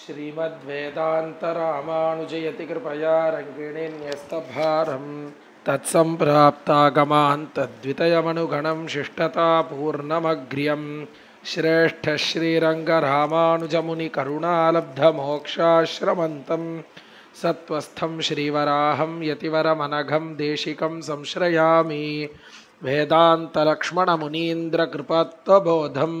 श्रीमद्वेदान्तरामानुजयतिकृपया रङ्गिणीन्यस्तभारं तत्सम्प्राप्तागमान्तद्वितयमनुगणं शिष्टतापूर्णमग्र्यं श्रेष्ठश्रीरङ्गरामानुजमुनिकरुणालब्धमोक्षाश्रमन्तं सत्त्वस्थं श्रीवराहं यतिवरमनघं देशिकं संश्रयामि वेदान्तलक्ष्मणमुनीन्द्रकृपत्वबोधम्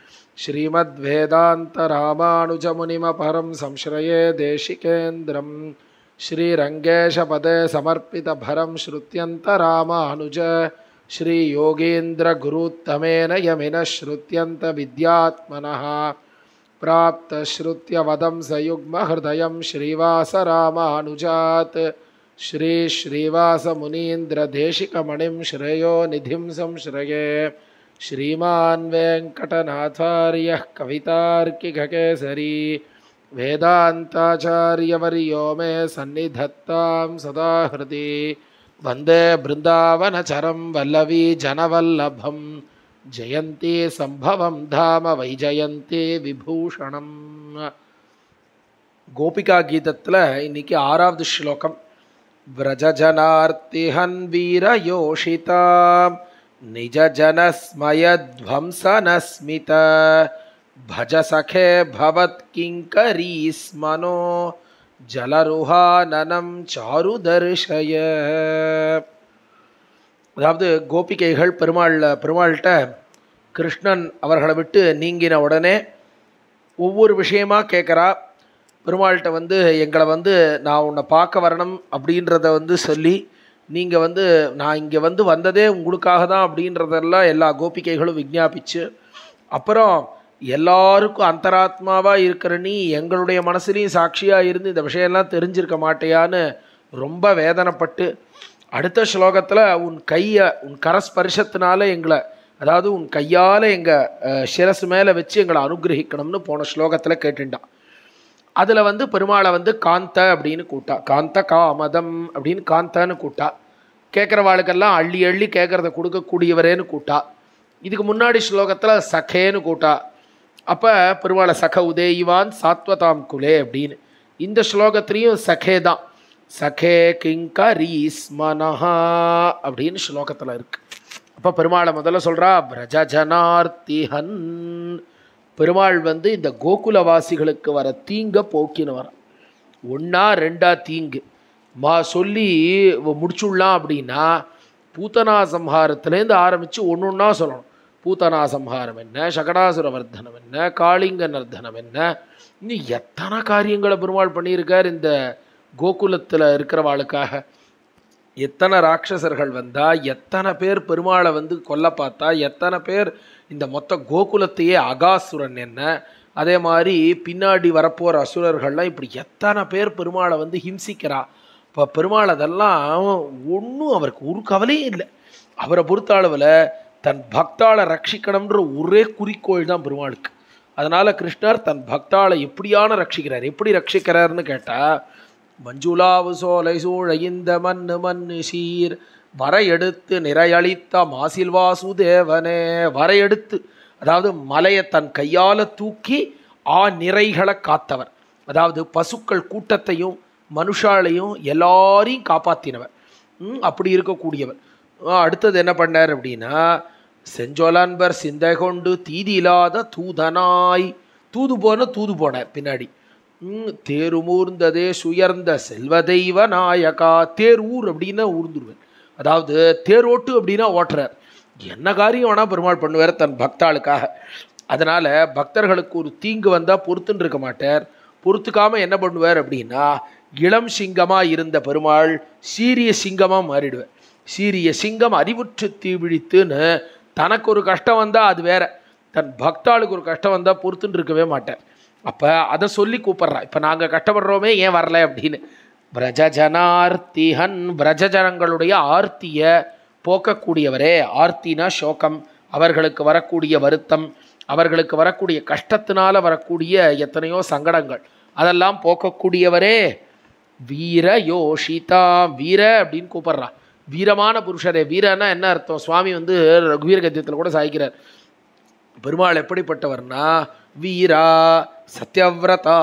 श्रीमद्वेदान्तरामानुजमुनिमपरं संश्रये देशिकेन्द्रं श्रीरङ्गेशपदे समर्पितभरं श्रुत्यन्तरामानुज श्रीयोगीन्द्रगुरुत्तमेन यमिनः श्रुत्यन्तविद्यात्मनः प्राप्तश्रुत्यवदं सयुग्महृदयं श्रीवासरामानुजात् श्रीश्रीवासमुनीन्द्रदेशिकमणिं श्रेयो निधिं संश्रये श्रीमान् वेङ्कटनाथार्यः कवितार्किघकेसरी वेदान्ताचार्यवर्यो मे सन्निधत्तां सदा हृदि वन्दे बृन्दावनचरं वल्लवीजनवल्लभं जयन्ती सम्भवं धाम वैजयन्ती विभूषणम् கோபிகா கீதத்தில் இன்னைக்கு ஆறாவது ஸ்லோகம் விரஜனார்த்திஹன் வீர யோஷிதாம் निजजनस्मयध्वंसनस्मित भज सखे भवत्किङ्करीस्मनो ஜலருஹானனம் சாரு தர்ஷய அதாவது கோபிகைகள் பெருமாள் பெருமாள்கிட்ட கிருஷ்ணன் அவர்களை விட்டு நீங்கின உடனே ஒவ்வொரு விஷயமாக கேட்குறா பெருமாள்கிட்ட வந்து எங்களை வந்து நான் உன்னை பார்க்க வரணும் அப்படின்றத வந்து சொல்லி நீங்கள் வந்து நான் இங்கே வந்து வந்ததே உங்களுக்காக தான் அப்படின்றதெல்லாம் எல்லா கோபிகைகளும் விஜாபிச்சு அப்புறம் எல்லாருக்கும் அந்தராத்மாவாக இருக்கிற நீ எங்களுடைய மனசுலையும் சாட்சியாக இருந்து இந்த விஷயம்லாம் தெரிஞ்சிருக்க மாட்டேயான்னு ரொம்ப வேதனைப்பட்டு அடுத்த ஸ்லோகத்தில் உன் கையை உன் கரஸ்பரிசத்தினால எங்களை அதாவது உன் கையால் எங்கள் சிரசு மேலே வச்சு எங்களை அனுகிரகிக்கணும்னு போன ஸ்லோகத்தில் கேட்டுட்டான் அதில் வந்து பெருமாளை வந்து காந்த அப்படின்னு கூட்டா காந்த காமதம் அப்படின்னு காந்தான்னு கூட்டா கேட்குறவாளுக்கெல்லாம் அள்ளி அள்ளி கேட்குறத கொடுக்கக்கூடியவரேன்னு கூட்டா இதுக்கு முன்னாடி ஸ்லோகத்தில் சகேன்னு கூட்டா அப்போ பெருமாளை சக உதயிவான் சாத்வதாம் குலே அப்படின்னு இந்த ஸ்லோகத்திலையும் சகே தான் சகே கிங்கரீஸ்மனஹா அப்படின்னு ஸ்லோகத்தில் இருக்குது அப்போ பெருமாளை முதல்ல சொல்கிறா பிரஜ பெருமாள் வந்து இந்த கோகுலவாசிகளுக்கு வர தீங்க போக்கினவர் ஒன்றா ரெண்டா தீங்கு மா சொல்லி முடிச்சுடலாம் அப்படின்னா பூத்தனா சம்ஹாரத்துலேருந்து ஆரம்பித்து ஒன்று ஒன்றா சொல்லணும் பூத்தனா சம்ஹாரம் என்ன சகடாசுர வர்த்தனம் என்ன காளிங்க நர்தனம் என்ன இன்னும் எத்தனை காரியங்களை பெருமாள் பண்ணியிருக்கார் இந்த கோகுலத்தில் இருக்கிறவாளுக்காக எத்தனை ராட்சசர்கள் வந்தால் எத்தனை பேர் பெருமாளை வந்து கொல்ல பார்த்தா எத்தனை பேர் இந்த மொத்த கோகுலத்தையே அகாசுரன் என்ன அதே மாதிரி பின்னாடி வரப்போகிற அசுரர்கள்லாம் இப்படி எத்தனை பேர் பெருமாளை வந்து ஹிம்சிக்கிறா இப்போ பெருமாள் அதெல்லாம் ஒன்றும் அவருக்கு ஒரு கவலையும் இல்லை அவரை பொறுத்த அளவில் தன் பக்தாளை ரட்சிக்கணுன்ற ஒரே குறிக்கோள் தான் பெருமாளுக்கு அதனால் கிருஷ்ணர் தன் பக்தாளை எப்படியான ரட்சிக்கிறார் எப்படி ரட்சிக்கிறார்னு கேட்டால் மஞ்சுளாவு சோலை சூழைந்த மண்ணு மண்ணு சீர் வரையெடுத்து நிறையளித்த மாசில் வாசுதேவனே வரையெடுத்து அதாவது மலையை தன் கையால் தூக்கி ஆ நிறைகளை காத்தவர் அதாவது பசுக்கள் கூட்டத்தையும் மனுஷாலையும் எல்லாரையும் காப்பாற்றினவர் அப்படி இருக்கக்கூடியவர் அடுத்தது என்ன பண்ணார் அப்படின்னா செஞ்சோலன்பர் சிந்தை கொண்டு தீதி இல்லாத தூதனாய் தூது போன தூது போனார் பின்னாடி தேருமூர்ந்ததே சுயர்ந்த செல்வ தெய்வ நாயகா தேர் ஊர் அப்படின்னா ஊர்ந்துருவேன் அதாவது தேரோட்டு அப்படின்னா ஓட்டுறார் என்ன காரியம் வேணால் பெருமாள் பண்ணுவார் தன் பக்தாளுக்காக அதனால் பக்தர்களுக்கு ஒரு தீங்கு வந்தால் பொறுத்துன்னு இருக்க மாட்டார் பொறுத்துக்காமல் என்ன பண்ணுவார் அப்படின்னா இளம் சிங்கமாக இருந்த பெருமாள் சீரிய சிங்கமாக மாறிடுவார் சீரிய சிங்கம் அறிவுற்று தீவிழித்துன்னு தனக்கு ஒரு கஷ்டம் வந்தால் அது வேற தன் பக்தாளுக்கு ஒரு கஷ்டம் வந்தால் பொறுத்துன்னு இருக்கவே மாட்டேன் அப்போ அதை சொல்லி கூப்பிட்றா இப்போ நாங்கள் கஷ்டப்படுறோமே ஏன் வரல அப்படின்னு பிரஜஜனார்த்திஹன் பிரஜஜனங்களுடைய ஆர்த்தியை போக்கக்கூடியவரே ஆர்த்தினா சோகம் அவர்களுக்கு வரக்கூடிய வருத்தம் அவர்களுக்கு வரக்கூடிய கஷ்டத்தினால வரக்கூடிய எத்தனையோ சங்கடங்கள் அதெல்லாம் போக்கக்கூடியவரே வீர யோஷிதா வீர அப்படின்னு கூப்பிட்றா வீரமான புருஷரே வீரன்னா என்ன அர்த்தம் சுவாமி வந்து ரகுவீர கத்தியத்தில் கூட சாய்க்கிறார் பெருமாள் எப்படிப்பட்டவர்னா வீரா சத்யவிரதா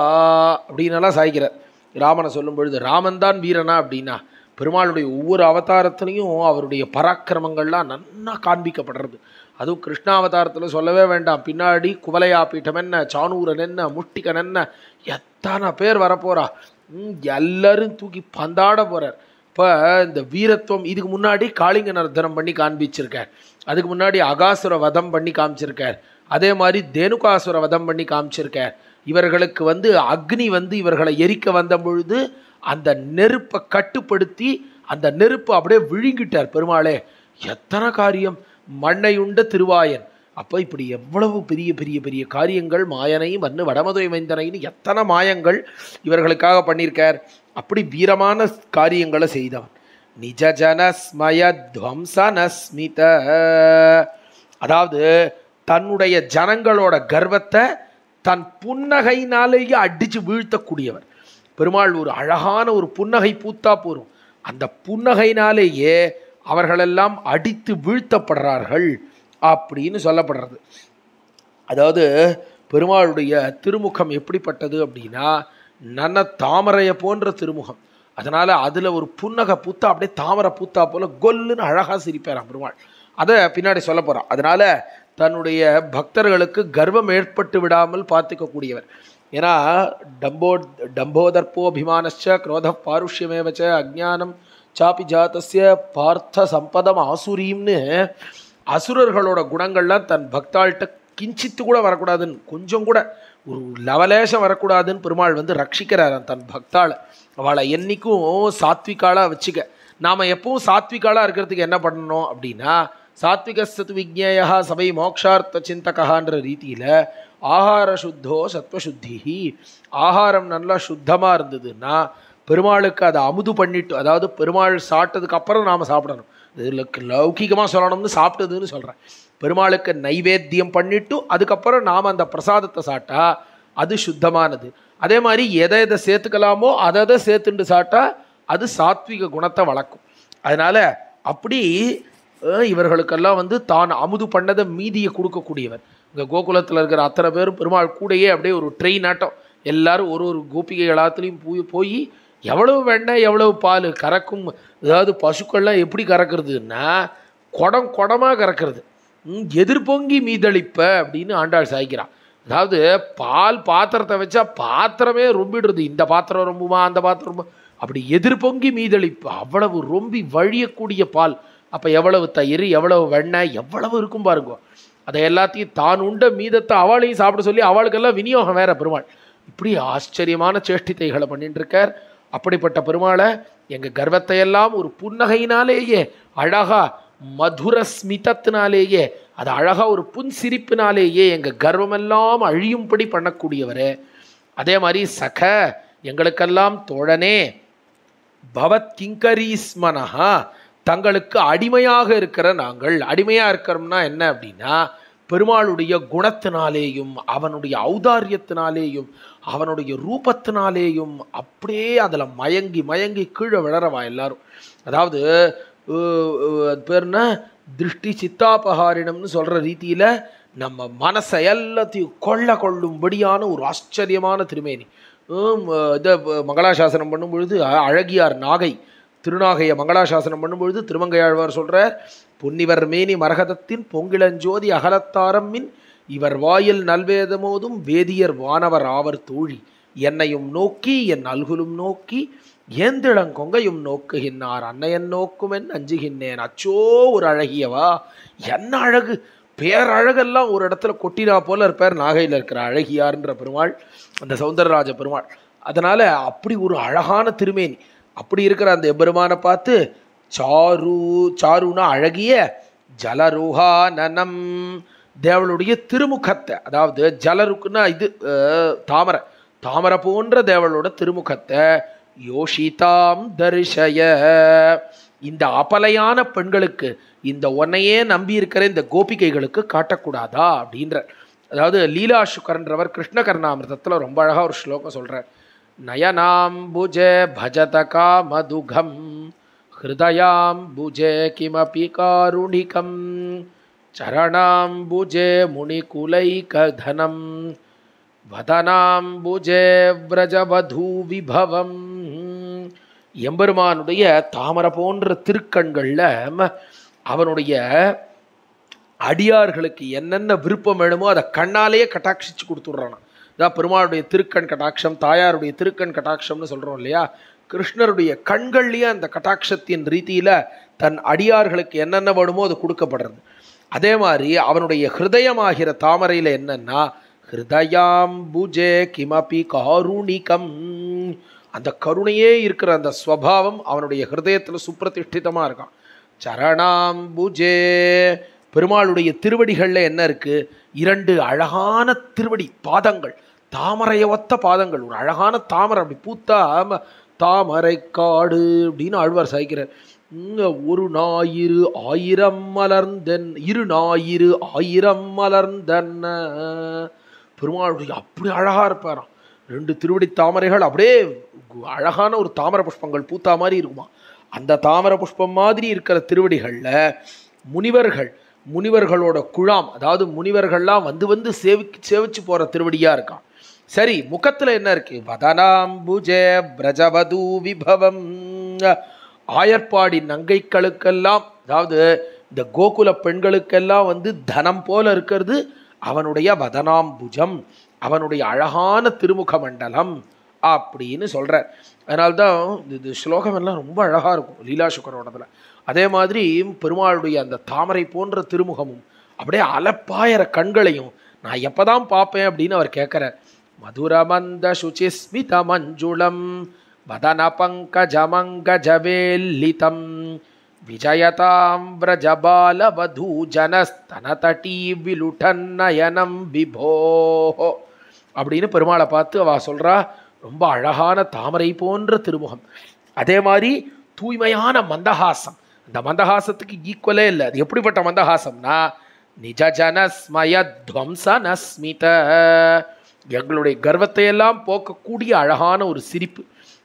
அப்படின்னாலாம் சாய்க்கிறார் ராமனை சொல்லும் பொழுது ராமன் தான் வீரனா அப்படின்னா பெருமாளுடைய ஒவ்வொரு அவதாரத்துலேயும் அவருடைய பராக்கிரமங்கள்லாம் நன்னா காண்பிக்கப்படுறது அதுவும் கிருஷ்ணாவதாரத்தில் சொல்லவே வேண்டாம் பின்னாடி குவலையா பீட்டம் என்ன சானூரன் என்ன முட்டிகன் என்ன எத்தனை பேர் வரப்போகிறா எல்லாரும் தூக்கி பந்தாட போகிறார் இப்போ இந்த வீரத்துவம் இதுக்கு முன்னாடி காளிங்க நர்தனம் பண்ணி காண்பிச்சிருக்கார் அதுக்கு முன்னாடி அகாசுர வதம் பண்ணி காமிச்சிருக்கார் அதே மாதிரி தேனுகாசுர வதம் பண்ணி காமிச்சிருக்கார் இவர்களுக்கு வந்து அக்னி வந்து இவர்களை எரிக்க வந்த பொழுது அந்த நெருப்பை கட்டுப்படுத்தி அந்த நெருப்பு அப்படியே விழுங்கிட்டார் பெருமாளே எத்தனை காரியம் மண்ணை உண்ட திருவாயன் அப்போ இப்படி எவ்வளவு பெரிய பெரிய பெரிய காரியங்கள் மாயனையும் வந்து வடமதுரை வைந்தனையும் எத்தனை மாயங்கள் இவர்களுக்காக பண்ணியிருக்கார் அப்படி வீரமான காரியங்களை செய்தவன் நிஜ துவம்சனஸ்மித அதாவது தன்னுடைய ஜனங்களோட கர்வத்தை தன் புன்னகையினாலேயே அடித்து வீழ்த்தக்கூடியவர் பெருமாள் ஒரு அழகான ஒரு புன்னகை பூத்தா போரும் அந்த புன்னகையினாலேயே அவர்களெல்லாம் அடித்து வீழ்த்தப்படுறார்கள் அப்படின்னு சொல்லப்படுறது அதாவது பெருமாளுடைய திருமுகம் எப்படிப்பட்டது அப்படின்னா நன்ன தாமரையை போன்ற திருமுகம் அதனால் அதில் ஒரு புன்னகை பூத்தா அப்படியே தாமரை பூத்தா போல் கொல்லுன்னு அழகாக சிரிப்பாராம் பெருமாள் அதை பின்னாடி சொல்ல போகிறான் அதனால் தன்னுடைய பக்தர்களுக்கு கர்வம் ஏற்பட்டு விடாமல் பார்த்துக்கக்கூடியவர் ஏன்னா டம்போ டம்போதர்போபிமானச்ச குரோத பாருஷ்யமேவச்ச அஜானம் சாப்பி ஜாத்தசிய பார்த்த சம்பதம் ஆசுரீம்னு அசுரர்களோட குணங்கள்லாம் தன் பக்தாள்கிட்ட கிஞ்சித்து கூட வரக்கூடாதுன்னு கொஞ்சம் கூட ஒரு லவலேசம் வரக்கூடாதுன்னு பெருமாள் வந்து ரட்சிக்கிறார் தன் பக்தாளை அவளை என்றைக்கும் சாத்விகாலாக வச்சுக்க நாம் எப்பவும் சாத்விகாலாக இருக்கிறதுக்கு என்ன பண்ணணும் அப்படின்னா சாத்விக சத்து விஜ்ஞேயா சபை மோக்ஷார்த்த சிந்தகான்ற ரீதியில் ஆகார சுத்தோ சத்வசுத்தி ஆகாரம் நல்லா சுத்தமாக இருந்ததுன்னா பெருமாளுக்கு அதை அமுது பண்ணிட்டு அதாவது பெருமாள் சாப்பிட்டதுக்கு அப்புறம் நாம் சாப்பிடணும் இதில் லௌகிகமாக சொல்லணும்னு சாப்பிட்டதுன்னு சொல்கிறேன் பெருமாளுக்கு நைவேத்தியம் பண்ணிவிட்டு அதுக்கப்புறம் நாம் அந்த பிரசாதத்தை சாப்பிட்டா அது சுத்தமானது அதே மாதிரி எதை எதை சேர்த்துக்கலாமோ அதை அதை சேர்த்துண்டு சாப்பிட்டா அது சாத்விக குணத்தை வளர்க்கும் அதனால் அப்படி இவர்களுக்கெல்லாம் வந்து தான் அமுது பண்ணதை மீதியை கொடுக்கக்கூடியவர் இந்த கோகுலத்தில் இருக்கிற அத்தனை பேரும் பெருமாள் கூடையே அப்படியே ஒரு ட்ரெயின் ஆட்டம் எல்லாரும் ஒரு ஒரு கோபிகை எல்லாத்துலேயும் போய் போய் எவ்வளவு வெண்ணெய் எவ்வளவு பால் கறக்கும் அதாவது பசுக்கள்லாம் எப்படி கறக்கிறதுன்னா குடம் குடமாக கறக்கிறது எதிர்பொங்கி மீதளிப்ப அப்படின்னு ஆண்டாள் சாய்க்கிறான் அதாவது பால் பாத்திரத்தை வச்சா பாத்திரமே ரொம்பிடுறது இந்த பாத்திரம் ரொம்பமா அந்த பாத்திரம் ரொம்ப அப்படி எதிர்பொங்கி மீதளிப்பு அவ்வளவு ரொம்பி வழியக்கூடிய பால் அப்போ எவ்வளவு தயிர் எவ்வளவு வெண்ணெய் எவ்வளவு இருக்கும் பாருங்க அதை எல்லாத்தையும் தான் உண்ட மீதத்தை அவளையும் சாப்பிட சொல்லி அவளுக்கெல்லாம் விநியோகம் வேற பெருமாள் இப்படி ஆச்சரியமான சேஷ்டித்தைகளை பண்ணிட்டு இருக்கார் அப்படிப்பட்ட பெருமாளை எங்கள் கர்வத்தையெல்லாம் ஒரு புன்னகையினாலேயே அழகா மதுர ஸ்மிதத்தினாலேயே அது அழகாக ஒரு புன்சிரிப்பினாலேயே எங்கள் கர்வமெல்லாம் அழியும்படி பண்ணக்கூடியவர் அதே மாதிரி சக எங்களுக்கெல்லாம் தோழனே பவத் கிங்கரீஸ்மனஹா தங்களுக்கு அடிமையாக இருக்கிற நாங்கள் அடிமையாக இருக்கிறோம்னா என்ன அப்படின்னா பெருமாளுடைய குணத்தினாலேயும் அவனுடைய ஔதாரியத்தினாலேயும் அவனுடைய ரூபத்தினாலேயும் அப்படியே அதில் மயங்கி மயங்கி கீழே விளரவா எல்லாரும் அதாவது அது பேர் என்ன திருஷ்டி சித்தாபகாரிடம்னு சொல்கிற ரீதியில் நம்ம மனசை எல்லாத்தையும் கொள்ள கொள்ளும்படியான ஒரு ஆச்சரியமான திருமேனி இதை மங்களாசாசனம் பண்ணும் பொழுது அழகியார் நாகை திருநாகைய மங்களாசாசனம் பண்ணும்பொழுது திருமங்கையாழ்வார் சொல்கிறார் பொன்னிவர் மேனி மரகதத்தின் பொங்கிளஞ்சோதி அகலத்தாரம் மின் இவர் வாயில் நல்வேதமோதும் வேதியர் வானவர் ஆவர் தோழி என்னையும் நோக்கி என் அல்குலும் நோக்கி கொங்கையும் நோக்குகின்றார் அன்னையன் நோக்குமென் அஞ்சுகின்றேன் அச்சோ ஒரு அழகியவா என்ன அழகு பேரழகெல்லாம் ஒரு இடத்துல கொட்டினா போல இருப்பார் நாகையில் இருக்கிற அழகியார்ன்ற பெருமாள் அந்த சௌந்தரராஜ பெருமாள் அதனால் அப்படி ஒரு அழகான திருமேனி அப்படி இருக்கிற அந்த எம்பெருமானை பார்த்து சாரு சாருனா அழகிய நனம் தேவளுடைய திருமுகத்தை அதாவது ஜலருக்குன்னா இது தாமரை தாமரை போன்ற தேவளோட திருமுகத்தை யோஷிதாம் தரிசய இந்த அபலையான பெண்களுக்கு இந்த ஒன்னையே நம்பி இருக்கிற இந்த கோபிகைகளுக்கு காட்டக்கூடாதா அப்படின்ற அதாவது லீலா சுக்கரன்றவர் கிருஷ்ணகர்ணாமிரதத்தில் ரொம்ப அழகாக ஒரு ஸ்லோகம் சொல்கிறார் नयनाम्बुजे भजत कामदुघं हृदयाम्बुजे किमपि कारुणिकं கதனம் வதனாம்புஜே விரஜவதூ விபவம் எம்பெருமானுடைய தாமரை போன்ற திருக்கண்களில் அவனுடைய அடியார்களுக்கு என்னென்ன விருப்பம் வேணுமோ அதை கண்ணாலேயே கட்டாட்சிச்சு கொடுத்துட்றானான் இதான் பெருமாளுடைய திருக்கண் கட்டாட்சம் தாயாருடைய திருக்கண் கட்டாட்சம்னு சொல்கிறோம் இல்லையா கிருஷ்ணருடைய கண்கள்லேயே அந்த கட்டாட்சத்தின் ரீதியில் தன் அடியார்களுக்கு என்னென்ன வேணுமோ அது கொடுக்கப்படுறது அதே மாதிரி அவனுடைய ஹிருதயமாகிற தாமரையில் என்னென்னா ஹிருதயாம் பூஜே கிமபி காரூணிகம் அந்த கருணையே இருக்கிற அந்த ஸ்வபாவம் அவனுடைய ஹிருதயத்தில் சுப்பிரதிஷ்டிதமாக இருக்கான் சரணாம் பூஜே பெருமாளுடைய திருவடிகளில் என்ன இருக்குது இரண்டு அழகான திருவடி பாதங்கள் தாமரையை ஒத்த பாதங்கள் ஒரு அழகான தாமரை அப்படி பூத்தா தாமரை காடு அப்படின்னு ஆழ்வார் சாய்க்கிறார் ஒரு ஞாயிறு ஆயிரம் மலர்ந்தன் இரு ஞாயிறு ஆயிரம் மலர்ந்தன் பெருமாளுடைய அப்படி அழகாக இருப்பாராம் ரெண்டு திருவடி தாமரைகள் அப்படியே அழகான ஒரு தாமரை புஷ்பங்கள் பூத்தா மாதிரி இருக்குமா அந்த தாமரை புஷ்பம் மாதிரி இருக்கிற திருவடிகளில் முனிவர்கள் முனிவர்களோட குழாம் அதாவது முனிவர்கள்லாம் வந்து வந்து சேவி சேவிச்சு போகிற திருவடியாக இருக்கான் சரி முகத்தில் என்ன இருக்கு வதனாம்புஜ பிரஜபதூ விபவம் ஆயர்பாடி நங்கைகளுக்கெல்லாம் அதாவது இந்த கோகுல பெண்களுக்கெல்லாம் வந்து தனம் போல இருக்கிறது அவனுடைய வதனாம்புஜம் அவனுடைய அழகான திருமுக மண்டலம் அப்படின்னு சொல்கிறார் அதனால்தான் இது ஸ்லோகம் எல்லாம் ரொம்ப அழகாக இருக்கும் லீலா சுக்கரோடதில் அதே மாதிரி பெருமாளுடைய அந்த தாமரை போன்ற திருமுகமும் அப்படியே அலப்பாயிற கண்களையும் நான் எப்போ தான் பார்ப்பேன் அப்படின்னு அவர் கேட்குறார் மஞ்சுளம் मधुरमन्दशुचिस्मितमञ्जुळं वदनपङ्कजमङ्गजवेल्लितं विजयतां விலுடன் நயனம் விபோ அப்படின்னு பெருமாளை பார்த்து அவ சொல்கிறா ரொம்ப அழகான தாமரை போன்ற திருமுகம் அதே மாதிரி தூய்மையான மந்தஹாசம் அந்த மந்தஹாசத்துக்கு ஈக்குவலே இல்லை அது எப்படிப்பட்ட மந்தஹாசம்னா நிஜ ஜனஸ்மயத்வம்ச நஸ்மித எங்களுடைய கர்வத்தை எல்லாம் போக்கக்கூடிய அழகான ஒரு சிரிப்பு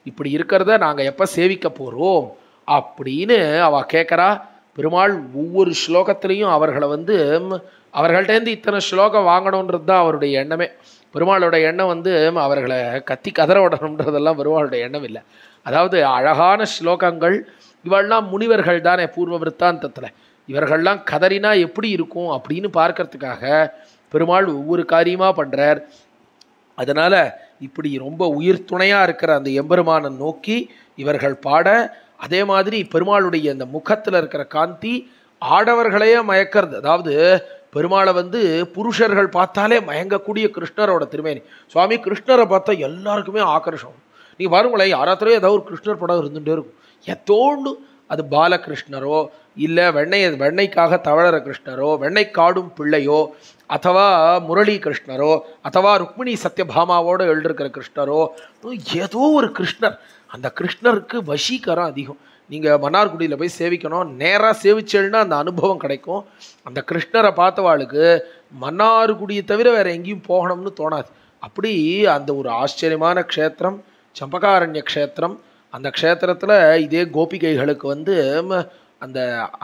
இப்படி இருக்கிறத நாங்கள் எப்போ சேவிக்க போகிறோம் அப்படின்னு அவள் கேட்குறா பெருமாள் ஒவ்வொரு ஸ்லோகத்திலையும் அவர்களை வந்து அவர்கள்ட்டேருந்து இத்தனை ஸ்லோகம் வாங்கணுன்றது தான் அவருடைய எண்ணமே பெருமாளோட எண்ணம் வந்து அவர்களை கத்தி கதற விடணுன்றதெல்லாம் பெருமாளோட எண்ணம் இல்லை அதாவது அழகான ஸ்லோகங்கள் இவள்லாம் முனிவர்கள் தானே பூர்வ விற்த்தாந்தத்தில் இவர்கள்லாம் கதறினா எப்படி இருக்கும் அப்படின்னு பார்க்கறதுக்காக பெருமாள் ஒவ்வொரு காரியமாக பண்ணுறார் அதனால் இப்படி ரொம்ப உயிர் துணையாக இருக்கிற அந்த எம்பெருமானை நோக்கி இவர்கள் பாட அதே மாதிரி பெருமாளுடைய அந்த முகத்தில் இருக்கிற காந்தி ஆடவர்களையே மயக்கிறது அதாவது பெருமாளை வந்து புருஷர்கள் பார்த்தாலே மயங்கக்கூடிய கிருஷ்ணரோட திருமேனி சுவாமி கிருஷ்ணரை பார்த்தா எல்லாருக்குமே ஆக்கர்ஷம் நீ பாருங்களேன் யாராத்திரையும் ஏதாவது ஒரு கிருஷ்ணர் படம் இருந்துகிட்டே இருக்கும் எத்தோண்டு அது பாலகிருஷ்ணரோ இல்லை வெண்ணெய் வெண்ணைக்காக தவழற கிருஷ்ணரோ வெண்ணை காடும் பிள்ளையோ அத்தவா முரளி கிருஷ்ணரோ அத்தவா ருக்மிணி சத்யபாமாவோடு எழுதிருக்கிற கிருஷ்ணரோ ஏதோ ஒரு கிருஷ்ணர் அந்த கிருஷ்ணருக்கு வசீகரம் அதிகம் நீங்கள் மன்னார்குடியில் போய் சேவிக்கணும் நேராக சேவிச்சேன்னா அந்த அனுபவம் கிடைக்கும் அந்த கிருஷ்ணரை பார்த்தவாளுக்கு மன்னார்குடியை தவிர வேறு எங்கேயும் போகணும்னு தோணாது அப்படி அந்த ஒரு ஆச்சரியமான க்ஷேத்திரம் சம்பகாரண்ய க்ஷேத்திரம் அந்த க்ஷேத்திரத்தில் இதே கோபிகைகளுக்கு வந்து அந்த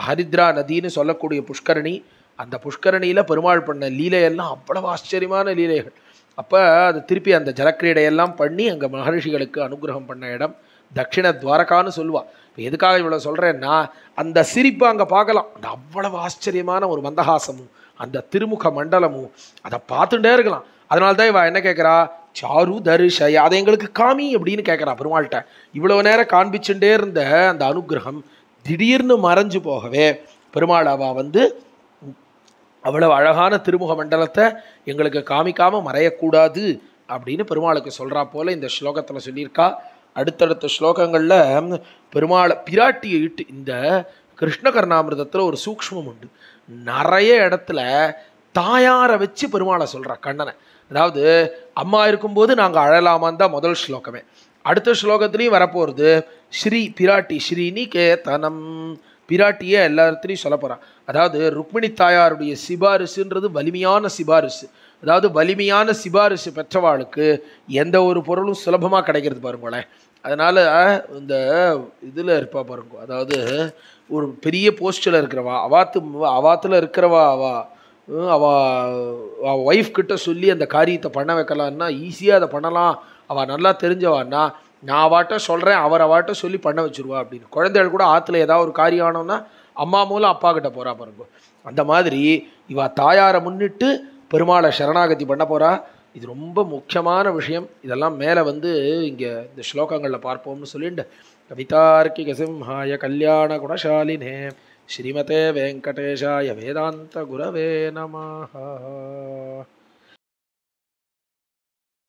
ஹரித்ரா நதின்னு சொல்லக்கூடிய புஷ்கரணி அந்த புஷ்கரணியில் பெருமாள் பண்ண லீலையெல்லாம் அவ்வளவு ஆச்சரியமான லீலைகள் அப்போ அது திருப்பி அந்த ஜலக்கிரீடையெல்லாம் பண்ணி அங்கே மகரிஷிகளுக்கு அனுகிரகம் பண்ண இடம் தட்சிண துவாரகான்னு சொல்லுவாள் இப்போ எதுக்காக இவ்வளோ சொல்கிறேன்னா அந்த சிரிப்பை அங்கே பார்க்கலாம் அந்த அவ்வளவு ஆச்சரியமான ஒரு மந்தகாசமும் அந்த திருமுக மண்டலமும் அதை பார்த்துட்டே இருக்கலாம் அதனால்தான் தான் இவள் என்ன கேட்குறா சாரு தரிசய அதை எங்களுக்கு காமி அப்படின்னு கேட்குறான் பெருமாள்கிட்ட இவ்வளோ நேரம் காண்பிச்சுட்டே இருந்த அந்த அனுகிரகம் திடீர்னு மறைஞ்சு போகவே பெருமாள் அவ வந்து அவ்வளவு அழகான திருமுக மண்டலத்தை எங்களுக்கு காமிக்காமல் மறையக்கூடாது அப்படின்னு பெருமாளுக்கு சொல்கிறா போல் இந்த ஸ்லோகத்தில் சொல்லியிருக்கா அடுத்தடுத்த ஸ்லோகங்களில் பெருமாளை பிராட்டியை இட்டு இந்த கிருஷ்ண கர்ணாமிரதத்தில் ஒரு சூக்மம் உண்டு நிறைய இடத்துல தாயாரை வச்சு பெருமாளை சொல்கிறா கண்ணனை அதாவது அம்மா இருக்கும்போது நாங்கள் அழலாமான் தான் முதல் ஸ்லோகமே அடுத்த ஸ்லோகத்துலேயும் வரப்போகிறது ஸ்ரீ பிராட்டி ஸ்ரீனி கேத்தனம் பிராட்டியே எல்லாத்துலேயும் சொல்ல போகிறான் அதாவது ருக்மிணி தாயாருடைய சிபாரிசுன்றது வலிமையான சிபாரிசு அதாவது வலிமையான சிபாரிசு பெற்றவாளுக்கு எந்த ஒரு பொருளும் சுலபமாக கிடைக்கிறது பாருங்களேன் அதனால் இந்த இதில் இருப்பா பாருங்க அதாவது ஒரு பெரிய போஸ்டில் இருக்கிறவா அவாத்து அவாத்தில் இருக்கிறவா அவா அவள் ஒய்ஃப் கிட்ட சொல்லி அந்த காரியத்தை பண்ண வைக்கலான்னா ஈஸியாக அதை பண்ணலாம் அவள் நல்லா தெரிஞ்சவான்னா நான் அவாட்ட சொல்கிறேன் அவர் அவாட்ட சொல்லி பண்ண வச்சுருவா அப்படின்னு குழந்தைகள் கூட ஆற்றுல ஏதாவது ஒரு காரியம் ஆனோன்னா அம்மா மூலம் அப்பா கிட்ட போகிறா பாருங்க அந்த மாதிரி இவ தாயாரை முன்னிட்டு பெருமாளை சரணாகதி பண்ண போகிறா இது ரொம்ப முக்கியமான விஷயம் இதெல்லாம் மேலே வந்து இங்கே இந்த ஸ்லோகங்களில் பார்ப்போம்னு சொல்லிட்டு கவிதார்க்கிக சிம்ஹாய கல்யாண குணசாலினே श्रीमते वेङ्कटेशाय वेदान्तगुरवे नमः